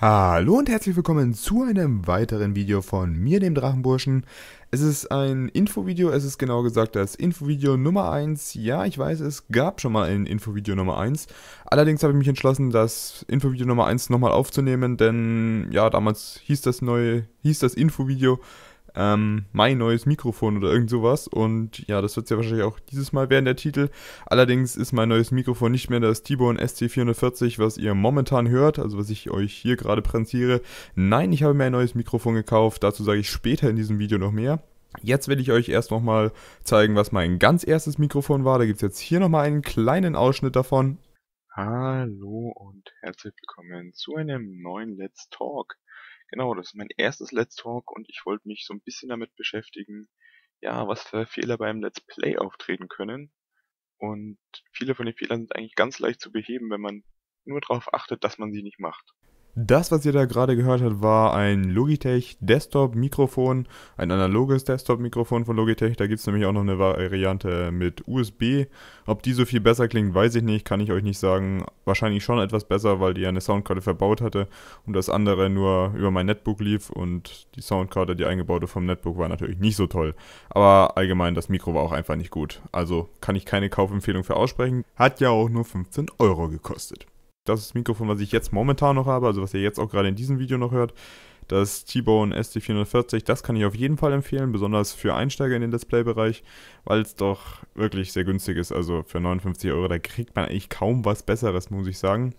Hallo und herzlich willkommen zu einem weiteren Video von mir, dem Drachenburschen. Es ist ein Infovideo, es ist genau gesagt das Infovideo Nummer 1. Ja, ich weiß, es gab schon mal ein Infovideo Nummer 1. Allerdings habe ich mich entschlossen, das Infovideo Nummer 1 nochmal aufzunehmen, denn ja, damals hieß das neue, hieß das Infovideo ähm, mein neues Mikrofon oder irgend sowas. Und ja, das wird es ja wahrscheinlich auch dieses Mal werden, der Titel. Allerdings ist mein neues Mikrofon nicht mehr das T-Bone SC440, was ihr momentan hört, also was ich euch hier gerade präsentiere. Nein, ich habe mir ein neues Mikrofon gekauft. Dazu sage ich später in diesem Video noch mehr. Jetzt will ich euch erst nochmal zeigen, was mein ganz erstes Mikrofon war. Da gibt es jetzt hier nochmal einen kleinen Ausschnitt davon. Hallo und herzlich willkommen zu einem neuen Let's Talk. Genau, das ist mein erstes Let's Talk und ich wollte mich so ein bisschen damit beschäftigen, ja, was für Fehler beim Let's Play auftreten können. Und viele von den Fehlern sind eigentlich ganz leicht zu beheben, wenn man nur darauf achtet, dass man sie nicht macht. Das, was ihr da gerade gehört habt, war ein Logitech Desktop-Mikrofon, ein analoges Desktop-Mikrofon von Logitech. Da gibt es nämlich auch noch eine Variante mit USB. Ob die so viel besser klingt, weiß ich nicht, kann ich euch nicht sagen. Wahrscheinlich schon etwas besser, weil die eine Soundkarte verbaut hatte und das andere nur über mein Netbook lief und die Soundkarte, die eingebaute vom Netbook, war natürlich nicht so toll. Aber allgemein, das Mikro war auch einfach nicht gut. Also kann ich keine Kaufempfehlung für aussprechen. Hat ja auch nur 15 Euro gekostet das ist Mikrofon, was ich jetzt momentan noch habe, also was ihr jetzt auch gerade in diesem Video noch hört, das T-Bone sd 440 das kann ich auf jeden Fall empfehlen, besonders für Einsteiger in den Display-Bereich, weil es doch wirklich sehr günstig ist. Also für 59 Euro, da kriegt man eigentlich kaum was Besseres, muss ich sagen.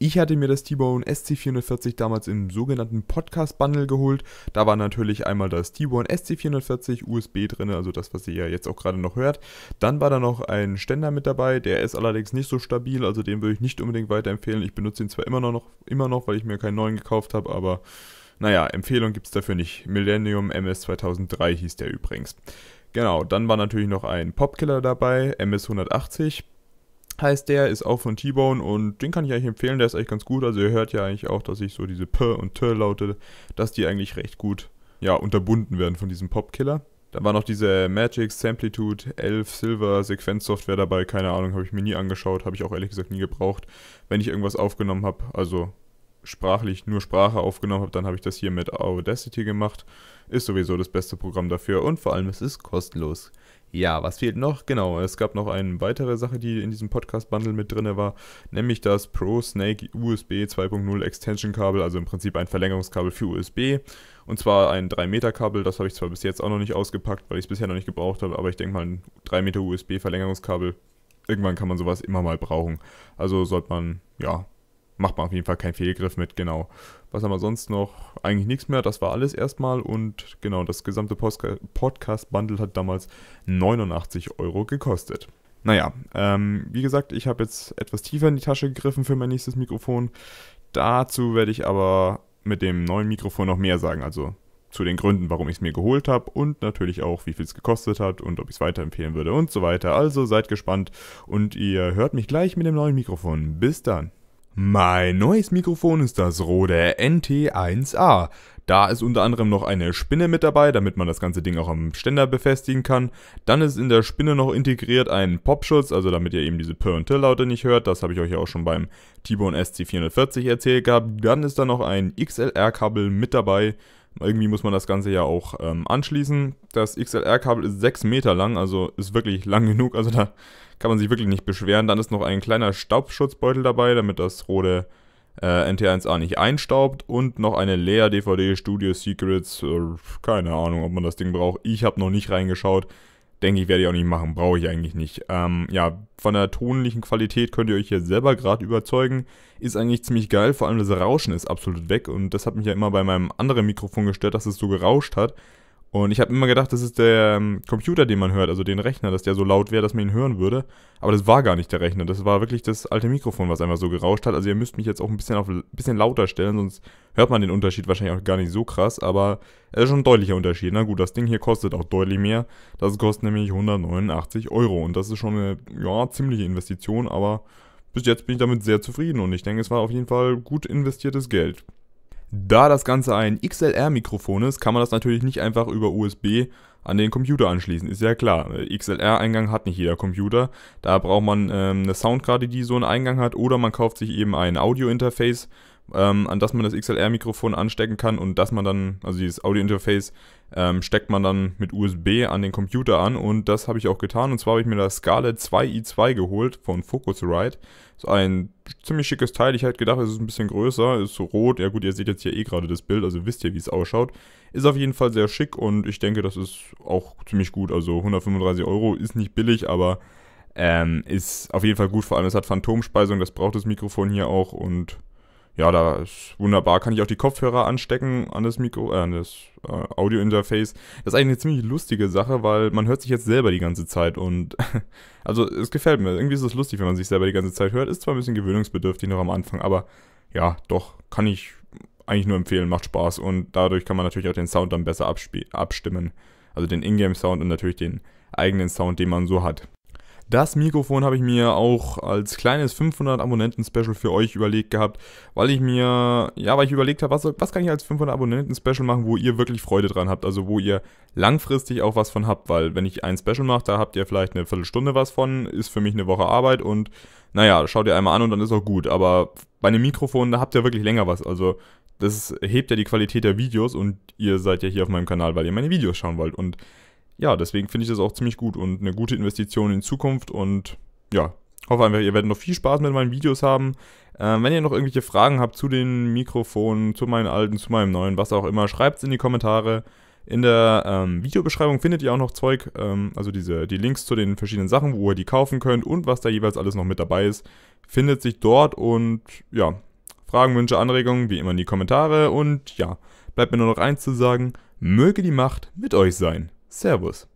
Ich hatte mir das T-Bone SC440 damals im sogenannten Podcast-Bundle geholt. Da war natürlich einmal das T-Bone SC440 USB drin, also das, was ihr ja jetzt auch gerade noch hört. Dann war da noch ein Ständer mit dabei, der ist allerdings nicht so stabil, also den würde ich nicht unbedingt weiterempfehlen. Ich benutze ihn zwar immer noch, immer noch weil ich mir keinen neuen gekauft habe, aber naja, Empfehlung gibt es dafür nicht. Millennium MS 2003 hieß der übrigens. Genau, dann war natürlich noch ein Popkiller dabei, MS 180 heißt der, ist auch von T-Bone und den kann ich eigentlich empfehlen, der ist eigentlich ganz gut. Also ihr hört ja eigentlich auch, dass ich so diese P und T Laute, dass die eigentlich recht gut ja, unterbunden werden von diesem Popkiller. Da war noch diese Magic Samplitude 11 Silver Sequenzsoftware dabei, keine Ahnung, habe ich mir nie angeschaut, habe ich auch ehrlich gesagt nie gebraucht, wenn ich irgendwas aufgenommen habe. Also sprachlich nur Sprache aufgenommen habe, dann habe ich das hier mit Audacity gemacht. Ist sowieso das beste Programm dafür und vor allem es ist kostenlos. Ja, was fehlt noch? Genau, es gab noch eine weitere Sache, die in diesem Podcast-Bundle mit drin war, nämlich das Pro Snake USB 2.0 Extension-Kabel, also im Prinzip ein Verlängerungskabel für USB. Und zwar ein 3-Meter-Kabel, das habe ich zwar bis jetzt auch noch nicht ausgepackt, weil ich es bisher noch nicht gebraucht habe, aber ich denke mal, ein 3-Meter USB-Verlängerungskabel, irgendwann kann man sowas immer mal brauchen. Also sollte man, ja, macht man auf jeden Fall keinen Fehlgriff mit, genau. Was haben wir sonst noch? Eigentlich nichts mehr, das war alles erstmal und genau, das gesamte Podcast-Bundle hat damals 89 Euro gekostet. Naja, ähm, wie gesagt, ich habe jetzt etwas tiefer in die Tasche gegriffen für mein nächstes Mikrofon. Dazu werde ich aber mit dem neuen Mikrofon noch mehr sagen, also zu den Gründen, warum ich es mir geholt habe und natürlich auch, wie viel es gekostet hat und ob ich es weiterempfehlen würde und so weiter. Also seid gespannt und ihr hört mich gleich mit dem neuen Mikrofon. Bis dann. Mein neues Mikrofon ist das Rode NT1A. Da ist unter anderem noch eine Spinne mit dabei, damit man das ganze Ding auch am Ständer befestigen kann. Dann ist in der Spinne noch integriert ein Popschutz, also damit ihr eben diese Purr Till Laute nicht hört. Das habe ich euch ja auch schon beim T-Bone SC440 erzählt gehabt. Dann ist da noch ein XLR-Kabel mit dabei, irgendwie muss man das Ganze ja auch ähm, anschließen. Das XLR-Kabel ist 6 Meter lang, also ist wirklich lang genug. Also da kann man sich wirklich nicht beschweren. Dann ist noch ein kleiner Staubschutzbeutel dabei, damit das rote äh, NT1A nicht einstaubt. Und noch eine Leer DVD Studio Secrets. Äh, keine Ahnung, ob man das Ding braucht. Ich habe noch nicht reingeschaut. Denke ich, werde ich auch nicht machen. Brauche ich eigentlich nicht. Ähm, ja, von der tonlichen Qualität könnt ihr euch hier selber gerade überzeugen. Ist eigentlich ziemlich geil. Vor allem das Rauschen ist absolut weg. Und das hat mich ja immer bei meinem anderen Mikrofon gestört, dass es so gerauscht hat. Und ich habe immer gedacht, das ist der ähm, Computer, den man hört, also den Rechner, dass der so laut wäre, dass man ihn hören würde. Aber das war gar nicht der Rechner, das war wirklich das alte Mikrofon, was einfach so gerauscht hat. Also ihr müsst mich jetzt auch ein bisschen, auf, bisschen lauter stellen, sonst hört man den Unterschied wahrscheinlich auch gar nicht so krass. Aber es ist schon ein deutlicher Unterschied. Na gut, das Ding hier kostet auch deutlich mehr. Das kostet nämlich 189 Euro. Und das ist schon eine ja, ziemliche Investition, aber bis jetzt bin ich damit sehr zufrieden. Und ich denke, es war auf jeden Fall gut investiertes Geld. Da das Ganze ein XLR-Mikrofon ist, kann man das natürlich nicht einfach über USB an den Computer anschließen. Ist ja klar. XLR-Eingang hat nicht jeder Computer. Da braucht man ähm, eine Soundkarte, die so einen Eingang hat, oder man kauft sich eben ein Audio-Interface ähm, an das man das XLR-Mikrofon anstecken kann und dass man dann, also dieses Audio-Interface, ähm, steckt man dann mit USB an den Computer an und das habe ich auch getan. Und zwar habe ich mir das Scarlett 2i2 geholt von Focusrite. Ist ein ziemlich schickes Teil. Ich hätte gedacht, es ist ein bisschen größer, ist rot. Ja gut, ihr seht jetzt hier eh gerade das Bild, also wisst ihr, wie es ausschaut. Ist auf jeden Fall sehr schick und ich denke, das ist auch ziemlich gut. Also 135 Euro ist nicht billig, aber ähm, ist auf jeden Fall gut. Vor allem, es hat Phantomspeisung, das braucht das Mikrofon hier auch und ja, da ist wunderbar. Kann ich auch die Kopfhörer anstecken an das Mikro, äh, an das äh, Audio-Interface. Das ist eigentlich eine ziemlich lustige Sache, weil man hört sich jetzt selber die ganze Zeit und also es gefällt mir. Irgendwie ist es lustig, wenn man sich selber die ganze Zeit hört. Ist zwar ein bisschen gewöhnungsbedürftig noch am Anfang, aber ja, doch, kann ich eigentlich nur empfehlen, macht Spaß und dadurch kann man natürlich auch den Sound dann besser abstimmen. Also den Ingame-Sound und natürlich den eigenen Sound, den man so hat. Das Mikrofon habe ich mir auch als kleines 500 Abonnenten Special für euch überlegt gehabt, weil ich mir, ja, weil ich überlegt habe, was, was kann ich als 500 Abonnenten Special machen, wo ihr wirklich Freude dran habt, also wo ihr langfristig auch was von habt, weil wenn ich ein Special mache, da habt ihr vielleicht eine Viertelstunde was von, ist für mich eine Woche Arbeit und naja, schaut ihr einmal an und dann ist auch gut, aber bei einem Mikrofon, da habt ihr wirklich länger was, also das hebt ja die Qualität der Videos und ihr seid ja hier auf meinem Kanal, weil ihr meine Videos schauen wollt und ja, deswegen finde ich das auch ziemlich gut und eine gute Investition in Zukunft und ja, hoffe einfach, ihr werdet noch viel Spaß mit meinen Videos haben. Ähm, wenn ihr noch irgendwelche Fragen habt zu den Mikrofonen, zu meinen alten, zu meinem neuen, was auch immer, schreibt es in die Kommentare. In der ähm, Videobeschreibung findet ihr auch noch Zeug, ähm, also diese, die Links zu den verschiedenen Sachen, wo ihr die kaufen könnt und was da jeweils alles noch mit dabei ist, findet sich dort und ja, Fragen, Wünsche, Anregungen wie immer in die Kommentare und ja, bleibt mir nur noch eins zu sagen, möge die Macht mit euch sein. Servus.